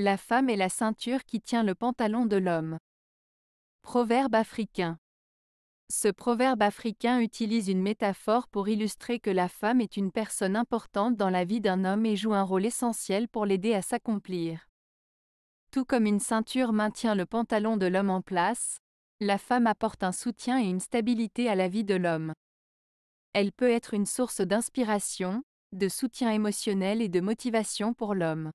La femme est la ceinture qui tient le pantalon de l'homme. Proverbe africain. Ce proverbe africain utilise une métaphore pour illustrer que la femme est une personne importante dans la vie d'un homme et joue un rôle essentiel pour l'aider à s'accomplir. Tout comme une ceinture maintient le pantalon de l'homme en place, la femme apporte un soutien et une stabilité à la vie de l'homme. Elle peut être une source d'inspiration, de soutien émotionnel et de motivation pour l'homme.